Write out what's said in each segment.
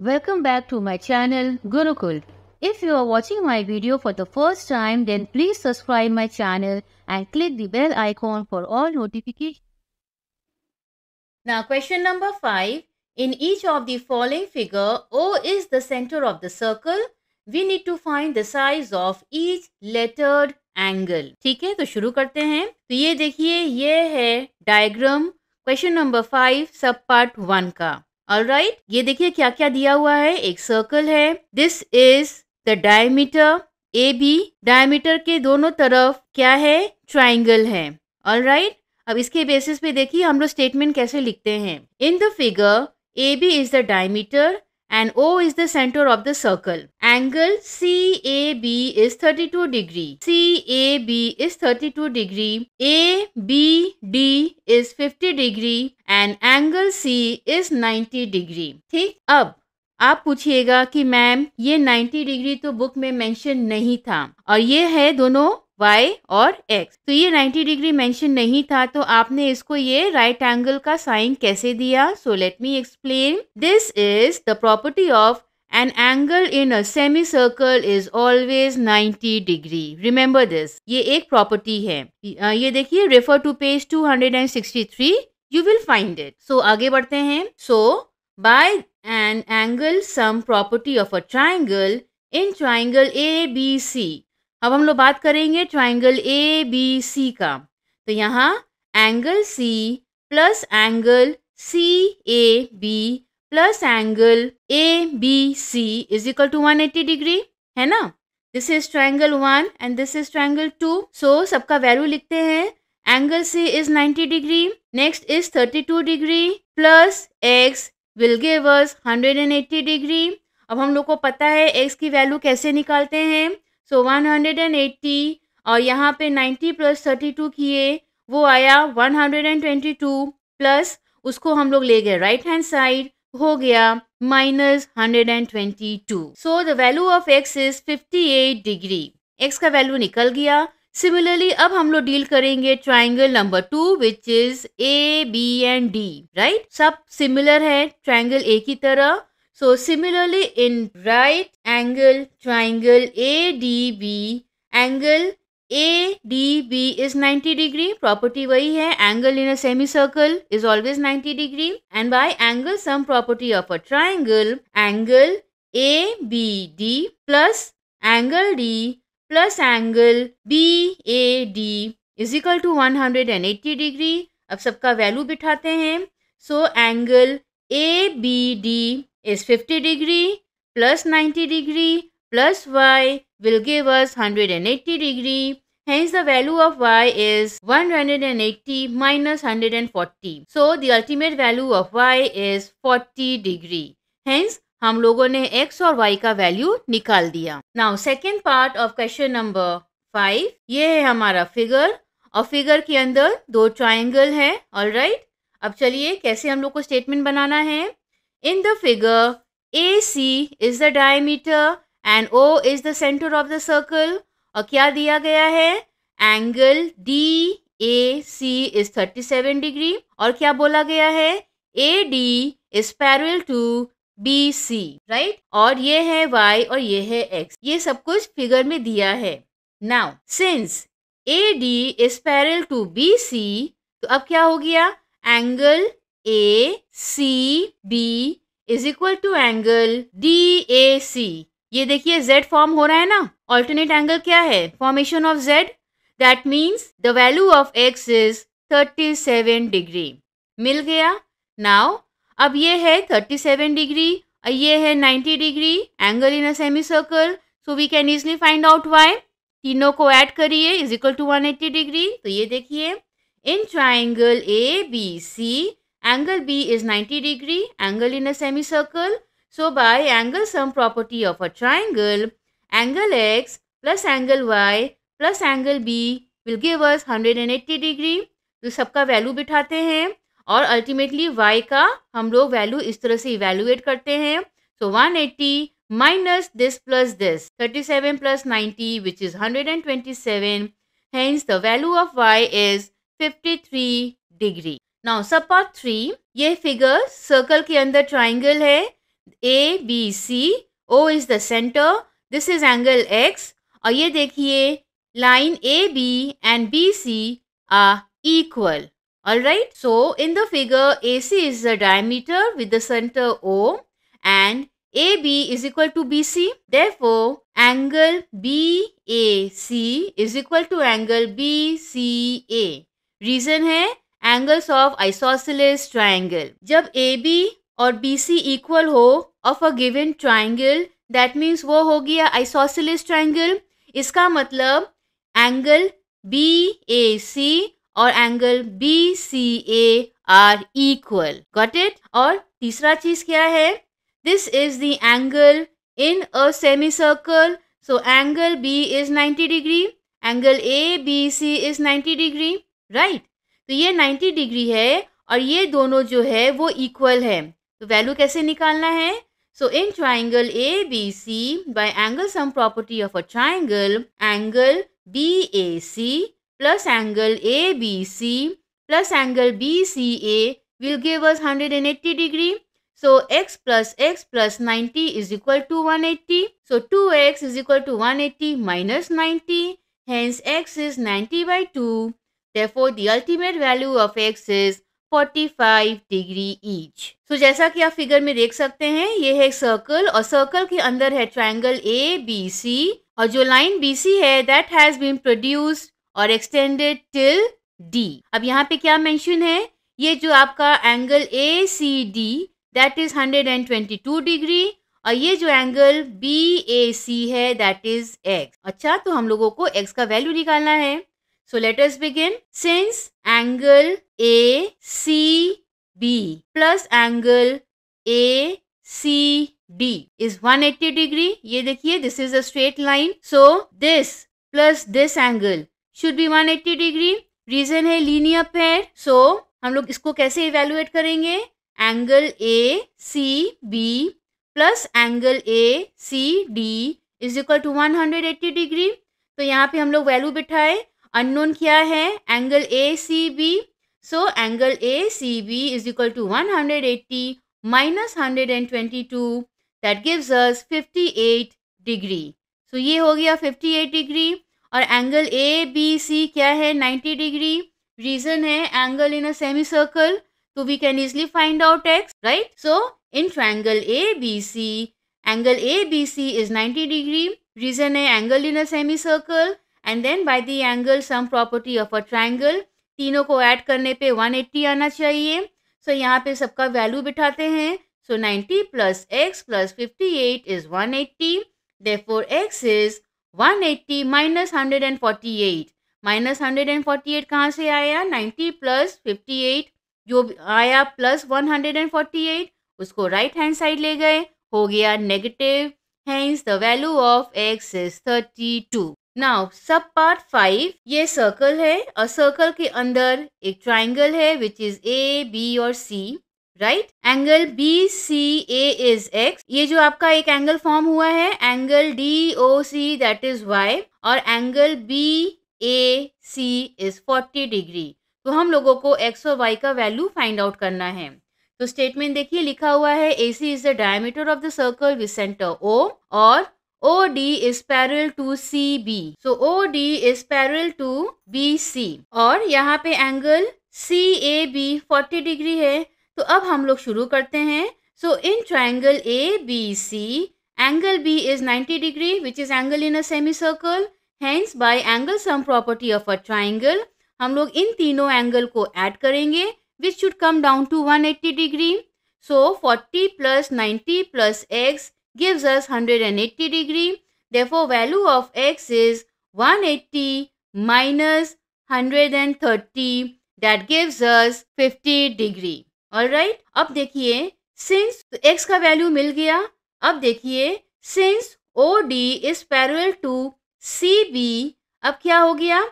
Welcome back to my channel Gurukul. If you are watching my video for the first time then please subscribe my channel and click the bell icon for all notifications. Now question number 5. In each of the following figure O is the center of the circle. We need to find the size of each lettered angle. ठीक है तो शुरू करते हैं तो ये देखिए ये diagram question number five sub part one का ऑलराइट right? ये देखिए क्या क्या दिया हुआ है एक सर्कल है this is the diameter A B diameter के दोनों तरफ क्या है ट्राइंगल है ऑलराइट right? अब इसके बेसिस पे देखिए हम लोग स्टेटमेंट कैसे लिखते हैं in the figure A B is the diameter and O is the center of the circle. Angle CAB is 32 degree. CAB is 32 degree. ABD is 50 degree and angle C is 90 degree. ठीक अब आप पूछिएगा कि ma'am ये 90 degree तो book में mention नहीं था और ये है दोनों y और x तो ये 90 डिग्री मेंशन नहीं था तो आपने इसको ये राइट right एंगल का साइन कैसे दिया so let me explain this is the property of an angle in a semi circle is always 90 degree remember this ये एक प्रॉपर्टी है ये देखिए refer to page 263 hundred and sixty three you will find it so आगे बढ़ते हैं so by an angle sum property of a triangle in triangle A B C अब हम लोग बात करेंगे ट्राइंगल ए बी सी का तो यहाँ angle C plus angle C A B plus angle A B C is equal to one eighty degree है ना this is triangle one and this is triangle two so सबका value लिखते हैं angle C is 90 degree next is 32 degree plus X will give us 180 degree अब हम लोग को पता है एक्स की वैल्यू कैसे निकालते हैं so one hundred and eighty और यहाँ पे नाइन्टी प्लस थर्टी टू किए वो आया one hundred and twenty two plus उसको हम लोग ले गए राइट हैंड साइड हो गया minus hundred and twenty two so the value of X is fifty eight degree X का वैल्यू निकल गया सिमिलरली अब हम लोग डील करेंगे triangle number two which is A B and D right सब सिमिलर है ट्राइंगल ए की तरह So similarly in right angle triangle ADB, angle ADB is 90 degree. Property वही है angle in a semicircle is always 90 degree and by angle some property of a triangle angle ABD plus angle D plus angle BAD is equal to 180 degree. अब सबका value बिठाते हैं so angle A B D is 50 degree plus 90 degree plus y will give us 180 degree. Hence the value of y is 180 minus 140. So the ultimate value of y is 40 degree. Hence हम लोगों ने x और y का value निकाल दिया Now, second part of question number five ये है हमारा फिगर और फिगर के अंदर दो ट्राइंगल है Alright. अब चलिए कैसे हम लोग को स्टेटमेंट बनाना है In the figure, AC is the diameter and O is the center of the circle. और क्या दिया गया है angle D A C is thirty seven degree और क्या बोला गया है A D is parallel to B C right और ये है वाई और ये है एक्स ये सब कुछ फिगर में दिया है now since A D is parallel to B C तो अब क्या हो गया angle A C B is equal to angle D A C ये देखिए जेड फॉर्म हो रहा है ना ऑल्टरनेट एंगल क्या है formation of Z that means the value of X is 37 degree मिल गया नाउ अब ये है 37 डिग्री ये है 90 degree angle in a semi circle so we can easily find out Y तीनों को ऐड करिए इज इक्वल टू 180 डिग्री तो ये देखिए in triangle A B C Angle B is 90 degree, angle in a semicircle. So by angle sum property of a triangle, angle X plus angle Y plus angle b will give us 180 degree तो सबका value बिठाते हैं और ultimately y का हम लोग value इस तरह से इवेल्युएट करते हैं so so 180 minus this plus this 37 plus 90 which is 127 hence the value of y is 53 degree now sub part three ये फिगर सर्कल के अंदर ट्राइंगल है A B C O is the centre this is angle X और ये देखिए line A B and B C are equal all right so in the figure A C is the diameter with the centre O and A B is equal to B C therefore angle B A C is equal to angle B C A reason है angles of isosceles triangle जब A B और B C equal हो of a given triangle that means वो हो गया isosceles triangle इसका मतलब angle B A C और angle B C A are equal got it और तीसरा चीज क्या है this is the angle in a semi circle so angle B is 90 degree angle A B C is 90 degree right तो ये ninety degree है और ये दोनों जो है वो इक्वल है तो वैल्यू कैसे निकालना है so in triangle A B C by angle sum property of a triangle angle B A C plus angle A B C plus angle B C A will give us eighty degree so x plus x plus ninety is equal to one eighty so two x is equal to one eighty minus ninety hence X is ninety by two Therefore, the ultimate value of x is 45 degree each. So जैसा ki आप figure में देख सकते हैं ये है circle और circle के अंदर है triangle ए बी सी और जो line B C been produced has been produced और एक्सटेंडेड टिल डी अब यहाँ पे क्या मेंशन है ये जो आपका angle A C D that is 122 degree और ये जो एंगल बी ए सी है दैट इज एक्स अच्छा तो हम लोगों को एक्स का वैल्यू निकालना है So let us begin. Since angle a c b plus angle a c d is 180 degree. ye dekhiye this is a straight line. So this plus this angle should be 180 degree. reason hai linear pair so हम लोग इसको कैसे evaluate करेंगे angle A C B plus angle A C D is equal to 180 degree तो यहाँ पे हम लोग वैल्यू बिठाए अननोन क्या है angle A C B so angle A C B is equal to one hundred eighty minus hundred and twenty two that gives us fifty eight degree so ये हो गया फिफ्टी एट डिग्री और angle A B C क्या है ninety degree reason है angle in a semi circle तो we can easily find out X right so in triangle A B C angle A B C is ninety degree reason है angle in a semi circle and then by the angle sum property of a triangle तीनों को add करने पे 180 आना चाहिए सो so, यहाँ पे सबका वैल्यू बिठाते हैं so ninety plus x plus fifty eight is one eighty for X is one eighty minus hundred and forty eight minus hundred and forty eight कहाँ से आया नाइन्टी प्लस फिफ्टी एट जो आया plus one hundred and forty eight उसको right hand side ले गए हो गया negative hence the value of X is thirty two now sub part five ये सर्कल है और सर्कल के अंदर एक ट्राइंगल है विच इज ए बी और C right angle B C A is X ये जो आपका एक एंगल फॉर्म हुआ है angle D O C that is Y और angle B A C is forty degree तो हम लोगों को एक्स और वाई का वैल्यू फाइंड आउट करना है तो स्टेटमेंट देखिए लिखा हुआ है A C is the diameter of the circle with centre O और OD is parallel to CB. So OD is parallel to BC. और यहाँ पे angle C A B forty degree है तो अब हम लोग शुरू करते हैं so in triangle A B C angle B is ninety degree which is angle in a semi circle hence by angle sum property of a triangle हम लोग इन तीनों एंगल को एड करेंगे which should come down to one eighty degree so forty plus ninety plus X gives us 180 degree. Therefore, value of x is 180 minus 130 that gives us 50 degree. Alright, अब देखिए since तो x का value मिल गया अब देखिए since O D is parallel to C B अब क्या हो गया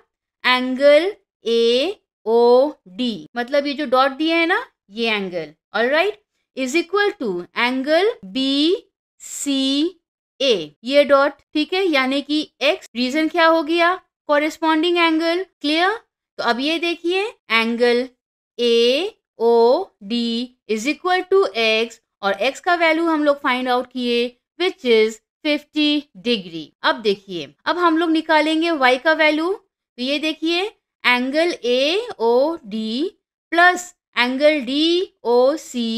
एंगल ए ओ डी मतलब ये जो डॉट दिया है ना ये angle all right is equal to angle B C A ये डॉट ठीक है यानी कि एक्स रीजन क्या हो गया कॉरेस्पॉन्डिंग एंगल क्लियर तो अब ये देखिए angle A O D is equal to X और एक्स का वैल्यू हम लोग फाइंड आउट किए विच इज 50 डिग्री अब देखिए अब हम लोग निकालेंगे y का वैल्यू तो ये देखिए angle A O D plus angle D O C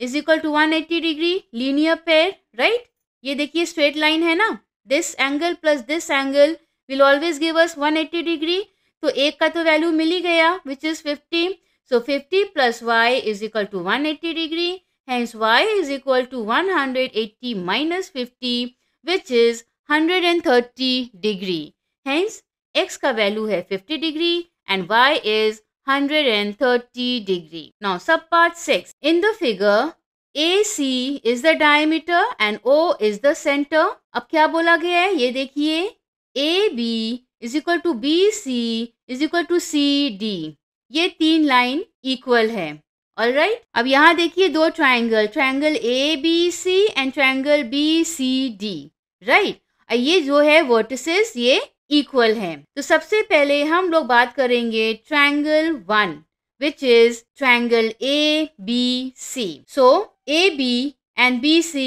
is equal to one eighty degree linear pair right ये देखिए स्ट्रेट लाइन है ना this angle plus this angle will always give us eighty degree तो एक का तो value मिल ही गया which is fifty so fifty plus Y is equal to one eighty degree hence Y is equal to eighty minus fifty which is hundred and thirty degree hence x का value है fifty degree and Y is 130 degree. Now sub part 6. In the figure AC is the diameter and O is the center. Ab kya bola gaya hai? Ye dekhiye. AB is equal to BC is equal to CD. Ye teen line equal hai. Alright. Ab right? dekhiye do triangle. Triangle ABC and triangle BCD. Right. Ye jo hai vertices ye equal है तो सबसे पहले हम लोग बात करेंगे triangle one which is triangle A B C so A B and B C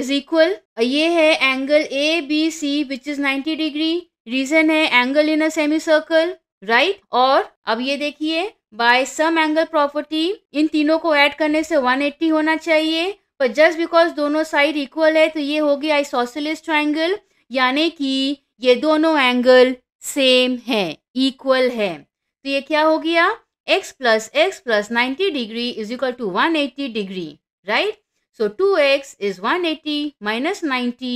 is equal ये है angle A B C which is ninety degree reason है angle in a semi circle right और अब ये देखिए by sum angle property इन तीनों को ऐड करने से वन एट्टी होना चाहिए पर जस्ट बिकॉज दोनों साइड इक्वल है तो ये होगी आई सोशलिस्ट ट्रायंगल यानी कि ये दोनों एंगल सेम है इक्वल है तो ये क्या हो गया x plus x plus ninety degree is equal to one eighty degree right so two x is one eighty minus ninety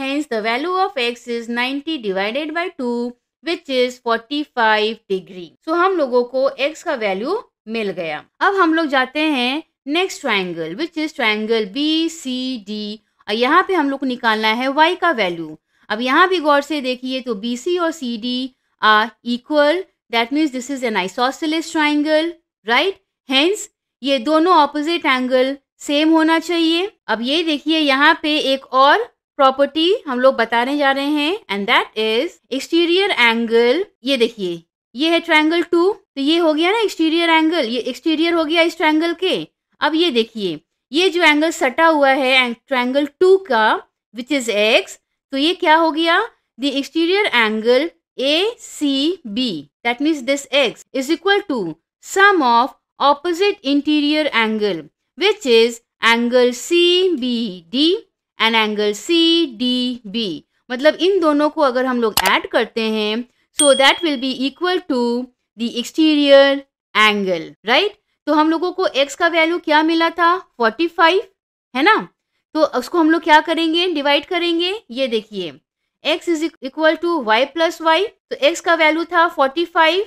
hence the value of x is ninety divided by two which is forty five degree so हम लोगों को x का value मिल गया अब हम लोग जाते हैं next triangle which is triangle B C D और यहाँ पे हम लोग को निकालना है y का वैल्यू अब यहाँ भी गौर से देखिए तो बी सी और C D are equal that means this is an isosceles triangle right hence ये दोनों ऑपोजिट एंगल सेम होना चाहिए अब ये देखिए यहाँ पे एक और प्रॉपर्टी हम लोग बताने जा रहे हैं and that is exterior angle ये देखिए ये है ट्राइंगल टू तो ये हो गया ना एक्सटीरियर एंगल ये एक्सटीरियर हो गया इस ट्राइंगल के अब ये देखिए ये जो एंगल सटा हुआ है ट्राइंगल टू का विच इज एक्स तो ये क्या हो गया the exterior angle A C B that means this x is equal to sum of is angle C B D and angle C D B मतलब इन दोनों को अगर हम लोग ऐड करते हैं so that will be equal to the exterior angle right तो हम लोगों को एक्स का वैल्यू क्या मिला था 45 है ना तो उसको हम लोग क्या करेंगे डिवाइड करेंगे ये देखिए x is equal to y plus y तो x का वैल्यू था 45 five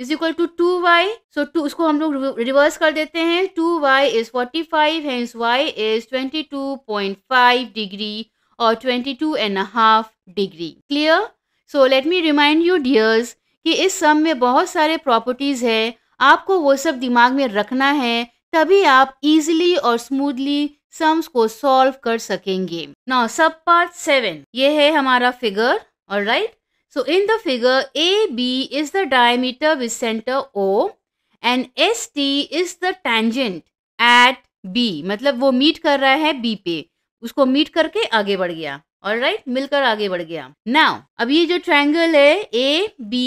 is equal to two y so two उसको हम लोग रिवर्स कर देते हैं two y is forty five hence Y is twenty two point five degree और twenty two and half degree clear so let me remind you dears कि इस सम में बहुत सारे प्रॉपर्टीज़ है आपको वो सब दिमाग में रखना है तभी आप इजीली और स्मूथली सम्स को सॉल्व कर सकेंगे नाउ सब पार्ट सेवन ये है हमारा फिगर और right so in the figure A B is the diameter with centre O and S T is the tangent at B मतलब वो मीट कर रहा है बी पे उसको मीट करके आगे बढ़ गया और राइट right? मिलकर आगे बढ़ गया नाउ अब ये जो ट्राइंगल है ए बी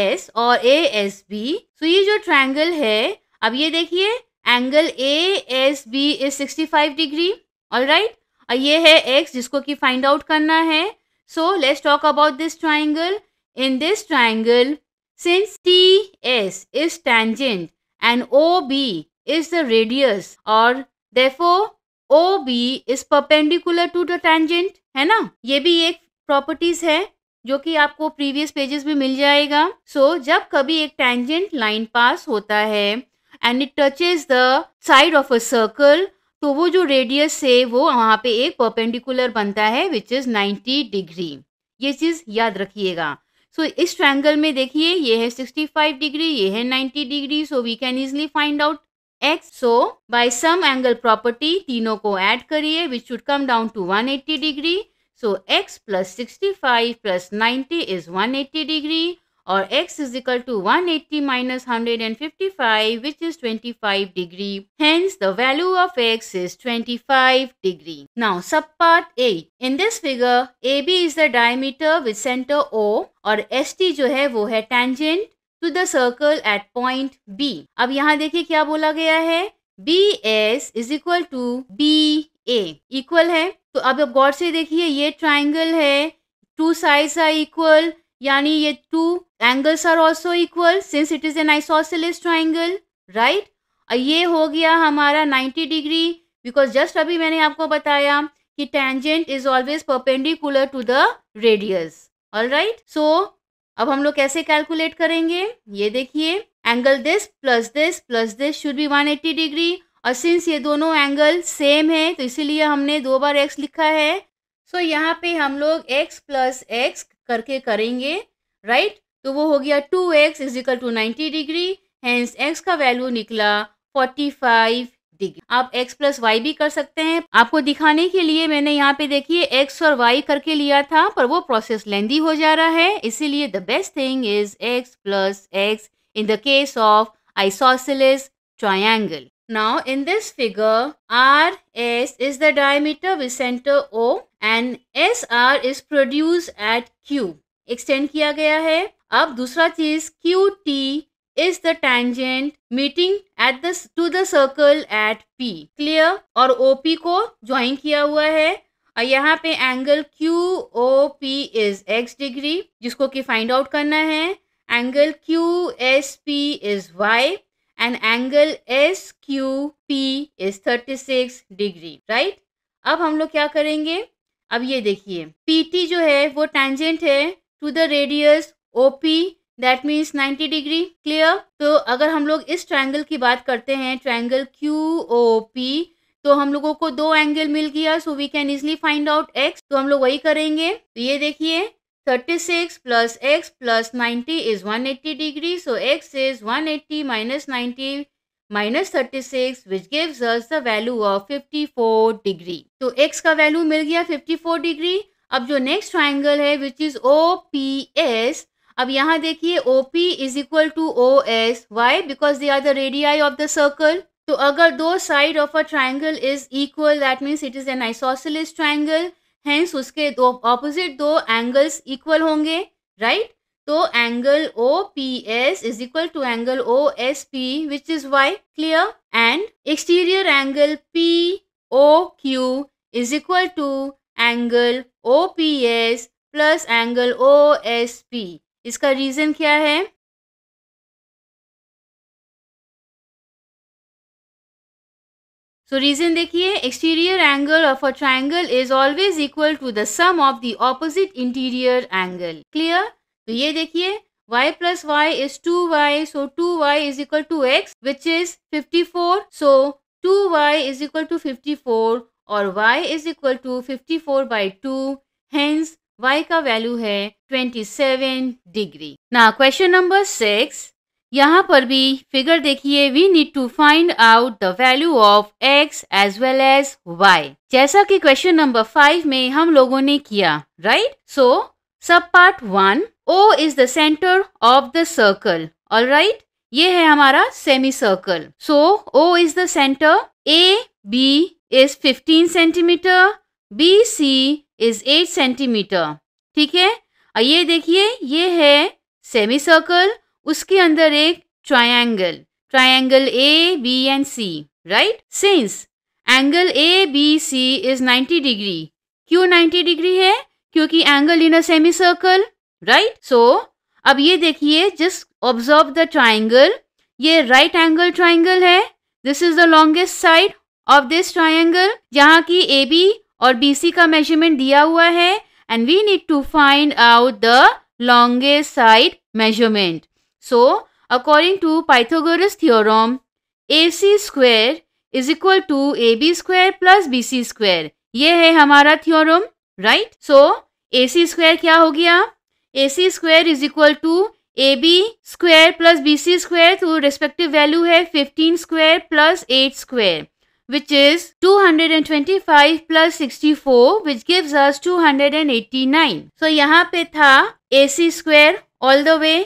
एस और ए एस बी सो ये जो ट्राइंगल है अब ये देखिए angle A S B is sixty five degree all right और ये है एक्स जिसको कि फाइंड आउट करना है so let's talk about this triangle in this triangle since T S is tangent and O B is the radius और O B is perpendicular to the tangent है ना ये भी एक प्रॉपर्टीज है जो कि आपको प्रीवियस पेजेस में मिल जाएगा सो so, जब कभी एक टेंजेंट लाइन पास होता है and it touches the side of a circle तो वो जो रेडियस है वो वहाँ पे एक परपेंडिकुलर बनता है विच इज़ 90 डिग्री ये चीज़ याद रखिएगा सो so, इस ट्रैंगल में देखिए ये है 65 डिग्री ये है 90 degree so we can easily find out x so by sum angle property तीनों को ऐड करिए which should come down to 180 degree so x plus sixty five plus ninety is one eighty degree और x is equal to one eighty minus hundred and fifty five which is twenty five degree hence the value of x is twenty five degree now sub part eight in this figure A B is the diameter with centre O और S T जो है वो है tangent to the circle at point B अब यहाँ देखिए क्या बोला गया है B S is equal to B A equal है तो अब गौर से देखिए ये ट्राइंगल है टू साइज आर इक्वल यानी ये two angles are also equal since it is an isosceles triangle right और ये हो गया हमारा 90 डिग्री बिकॉज जस्ट अभी मैंने आपको बताया कि tangent is always perpendicular to the radius all right so अब हम लोग कैसे कैलकुलेट करेंगे ये देखिए angle this plus this plus this should be 180 degree और सिंस ये दोनों एंगल सेम है तो इसीलिए हमने दो बार एक्स लिखा है सो so, यहाँ पे हम लोग एक्स प्लस एक्स करके करेंगे राइट right? तो वो हो गया two x is equal to ninety degree hence x का वैल्यू निकला फोर्टी फाइव डिग्री आप एक्स प्लस वाई भी कर सकते हैं आपको दिखाने के लिए मैंने यहाँ पे देखिए एक्स और वाई करके लिया था पर वो प्रोसेस लेंदी हो जा रहा है इसीलिए the best thing is x plus x in the case of isosceles triangle Now in this figure, RS is the diameter with center O and SR is produced at Q. Extend किया गया है अब दूसरा चीज QT is the tangent meeting at the to the circle at P. Clear? और OP को join किया हुआ है और यहाँ पे angle Q O P is x degree जिसको कि find out करना है Angle Q S P is y and angle S Q P is thirty six degree right अब हम लोग क्या करेंगे अब ये देखिए पी टी जो है वो टेंजेंट है to the radius O P that means ninety degree clear तो अगर हम लोग इस ट्राइंगल की बात करते हैं ट्राइंगल क्यू ओ पी तो हम लोगों को दो एंगल मिल गया so we can easily find out x तो हम लोग वही करेंगे तो ये देखिए 36 plus x plus 90 is 180 degree. So x is 180 minus 90 minus 36 which gives us the value of 54 degree. तो x का वैल्यू मिल गया 54 डिग्री अब जो नेक्स्ट ट्राइंगल है which is O P S अब यहाँ देखिए O P is equal to O S y because they are the radii of the circle तो अगर दो side of a triangle is equal that means it is an isosceles triangle hence उसके दो opposite दो angles इक्वल होंगे right तो angle O P S is equal to angle O S P which is y clear and exterior angle P O Q is equal to angle O P S plus angle O S P इसका reason क्या है so reason देखिए exterior angle of a triangle is always equal to the sum of the opposite interior angle clear तो ये देखिए y plus Y is two y so two y is equal to x which is fifty four so two y is equal to fifty four और y is equal to fifty four by two hence y का value है twenty seven degree ना question number six यहाँ पर भी figure देखिए we need to find out the value of x as well as y जैसा कि question number five में हम लोगों ने किया right so sub part one O is the centre of the circle all right ये है हमारा semi circle so O is the centre A B is fifteen centimetre B C is eight centimetre ठीक है ये देखिए ये है semi circle उसके अंदर एक triangle triangle A B and C right since angle A B C is 90 degree क्यों 90 डिग्री है क्योंकि angle in a semi circle right so अब ये देखिए जस्ट ऑब्जर्व द ट्राइंगल ये राइट एंगल ट्राइंगल है this is the longest side of this triangle यहाँ की ए बी और बी सी का मेजरमेंट दिया हुआ है and we need to find out the longest side measurement So, according to Pythagoras' theorem, AC square is equal to AB square plus BC square. ये है हमारा theorem right so A C square क्या हो गया A C square is equal to A B square plus B C square तो respective value है fifteen square plus eight square which is two hundred and twenty five plus sixty four which gives two hundred and eighty nine so यहाँ पे था A C square all the way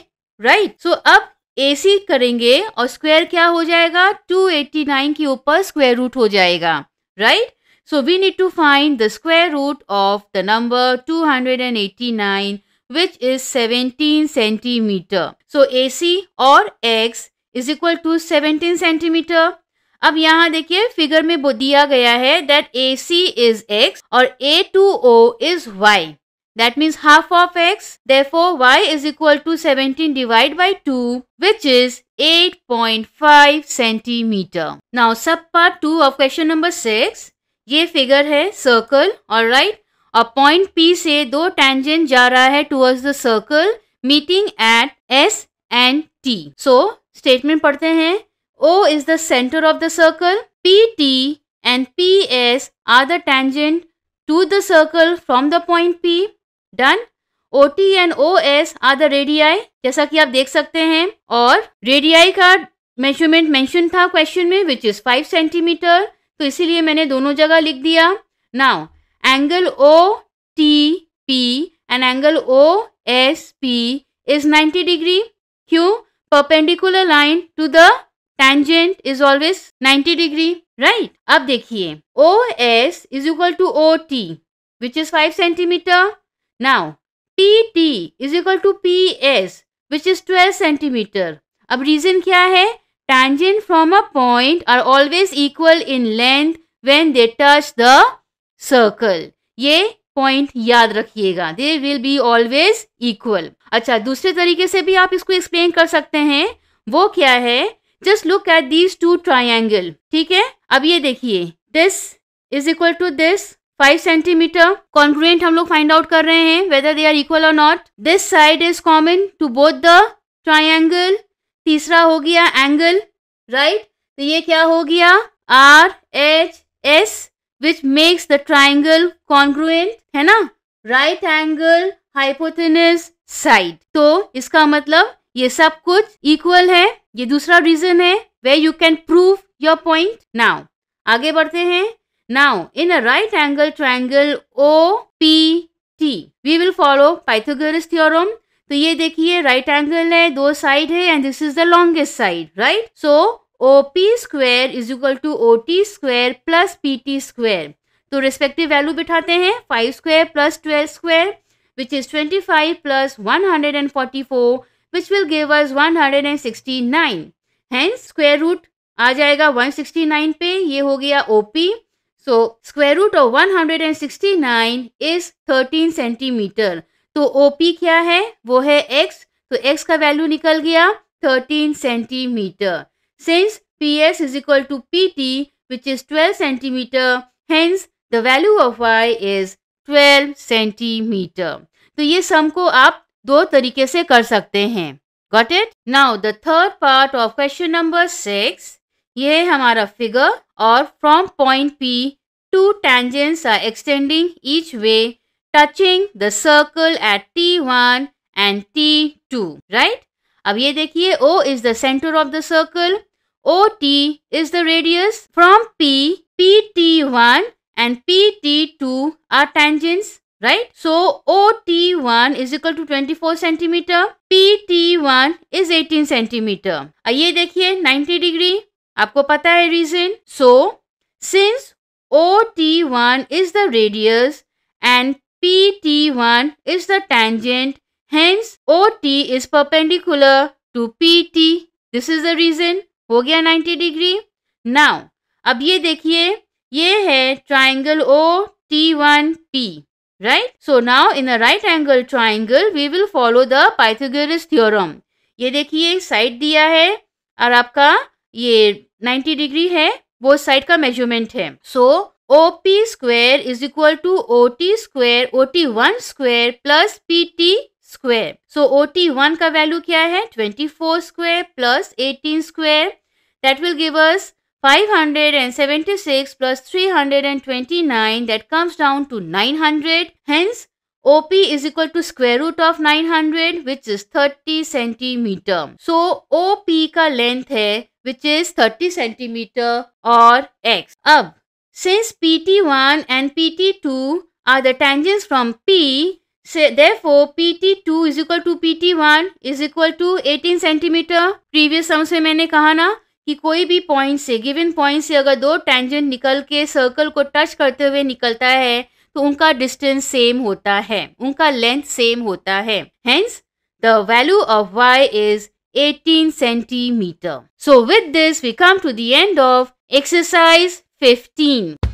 right so अब AC करेंगे और square क्या हो जाएगा 289 के ऊपर स्क्वायर रूट हो जाएगा right so we need to find the square root of the number 289 which is 17 centimeter. So AC और X is equal to 17 centimeter. अब यहाँ देखिए फिगर में दिया गया है that AC is X और ओ is Y. That means half of x. Therefore, y is equal to 17 divided by 2 which is 8.5 centimeter. Now, subpart 2 of question number 6. ये figure है circle. All right. A point P say से tangent. Jara जा towards the circle meeting at S and T. So statement so statement पढ़ते हैं O is the center of the circle. PT and PS are the tangent to the circle from the point P. Then O T and O S are the radii जैसा कि आप देख सकते हैं और radii का मेजरमेंट मेंशन था question में विच इज फाइव सेंटीमीटर तो इसीलिए मैंने दोनों जगह लिख दिया now angle O T P and angle O S P is ninety degree क्यों perpendicular line to the tangent is always ninety degree right अब देखिए O S is equal to O T which is five centimetre now P T is equal to P S which is twelve centimetre अब reason क्या है tangent from a point are always equal in length when they touch the circle ये point याद रखिएगा they will be always equal अच्छा दूसरे तरीके से भी आप इसको एक्सप्लेन कर सकते हैं वो क्या है just look at these two triangle ठीक है अब ये देखिए this is equal to this five centimetre congruent हम लोग फाइंड आउट कर रहे हैं वेदर दे आर इक्वल और not this side is common to both the triangle तीसरा हो गया एंगल राइट right? तो ये क्या हो गया R H S which makes the triangle congruent है ना राइट एंगल हाइपोथेनस साइड तो इसका मतलब ये सब कुछ इक्वल है ये दूसरा रीजन है way you can prove your point now आगे बढ़ते हैं Now, in a right angle triangle OPT, we will follow Pythagoras theorem. तो ये देखिए राइट एंगल है दो साइड है and this is the longest side right so O P square is equal to O T square plus P T square तो respective value बिठाते हैं five square plus twelve square which is twenty five plus one hundred and forty four which will give us one hundred and sixty nine and square root आ जाएगा one sixty nine पे ये हो गया O P so square root of 169 is 13 centimetre तो OP क्या है वो है एक्स तो एक्स का वैल्यू निकल गया 13 सेंटीमीटर since P S is equal to P T which is 12 centimetre hence the value of Y is 12 centimetre तो ये सम को आप दो तरीके से कर सकते हैं got it now the third part of question number six ये है हमारा फिगर और from point P two tangents are extending each way touching the circle at T one and T two right अब ये देखिए O is the centre of the circle O T is the radius from P P T one and P T two are tangents is equal to twenty four centimetre P T one is eighteen centimetre ये देखिए ninety degree आपको पता है reason so since O T one is the radius and P T one is the O T is perpendicular to P T this is the reason हो गया ninety degree now अब ये देखिए ये है triangle O T one P right so now in a right angle triangle we will follow the Pythagoras theorem ये देखिए side दिया है और आपका ये 90 डिग्री है वो साइड का मेजरमेंट है so O P square is equal to O T square O T one square plus P T square so O T one का वैल्यू क्या है twenty four square plus eighteen square that will give us 576 six plus three hundred and twenty nine that comes down to nine hundred hence O P is equal to square root of nine hundred which is thirty centimetre so O P का length है which is 30 centimeter or x. Ab, since PT1 and PT2 are the tangents from P, so therefore PT2 is equal to PT1 is equal to 18 centimeter. Previous sum से मैंने कहा ना कि कोई भी point से गिवन पॉइंट से अगर दो टेंजेंट निकल के सर्कल को टच करते हुए निकलता है तो उनका डिस्टेंस सेम होता है उनका लेंथ सेम होता है hence the value of y is 18 centimeter. So with this we come to the end of exercise 15.